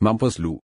Mampus Lu.